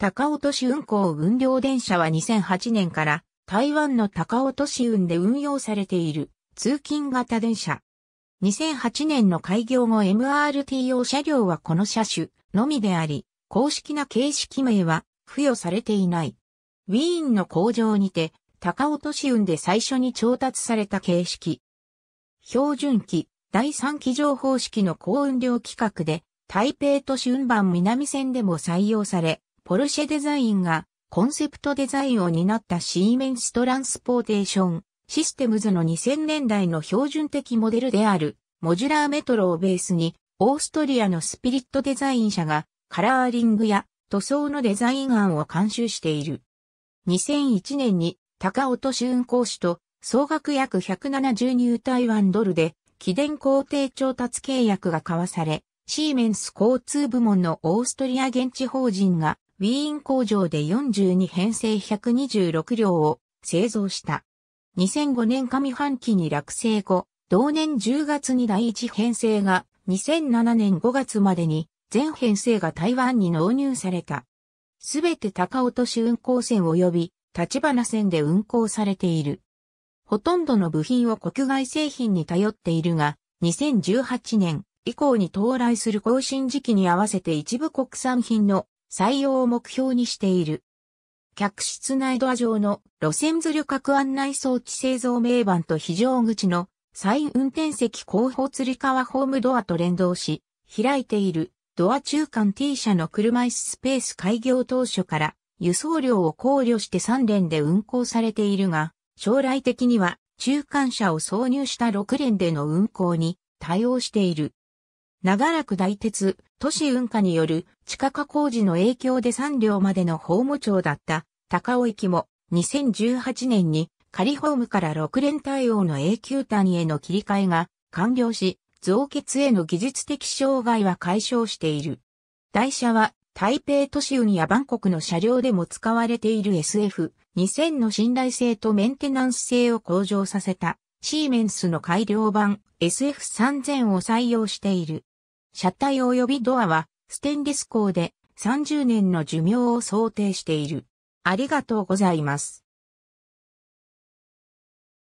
高尾都市運行運量電車は2008年から台湾の高尾都市運で運用されている通勤型電車。2008年の開業後 MRT 用車両はこの車種のみであり、公式な形式名は付与されていない。ウィーンの工場にて高尾都市運で最初に調達された形式。標準機、第3機乗方式の高運量規格で台北都市運搬南線でも採用され、ポルシェデザインがコンセプトデザインを担ったシーメンストランスポーテーションシステムズの2000年代の標準的モデルであるモジュラーメトロをベースにオーストリアのスピリットデザイン社がカラーリングや塗装のデザイン案を監修している。2001年に高尾と運行士と総額約170ニュー台湾ドルで起電工程調達契約が交わされ、シーメンス交通部門のオーストリア現地法人がウィーン工場で42編成126両を製造した。2005年上半期に落成後、同年10月に第1編成が2007年5月までに全編成が台湾に納入された。すべて高落とし運行線及び立花線で運行されている。ほとんどの部品を国外製品に頼っているが、2018年以降に到来する更新時期に合わせて一部国産品の採用を目標にしている。客室内ドア上の路線図旅客案内装置製造名板と非常口のン運転席後方釣り革ホームドアと連動し、開いているドア中間 T 社の車椅子スペース開業当初から輸送量を考慮して3連で運行されているが、将来的には中間車を挿入した6連での運行に対応している。長らく大鉄、都市運河による地下化工事の影響で3両までの法務長だった高尾駅も2018年に仮ホームから6連対応の永久単への切り替えが完了し、増結への技術的障害は解消している。台車は台北都市運やバンコクの車両でも使われている SF2000 の信頼性とメンテナンス性を向上させたシーメンスの改良版 SF3000 を採用している。車体及びドアはステンレス鋼で30年の寿命を想定している。ありがとうございます。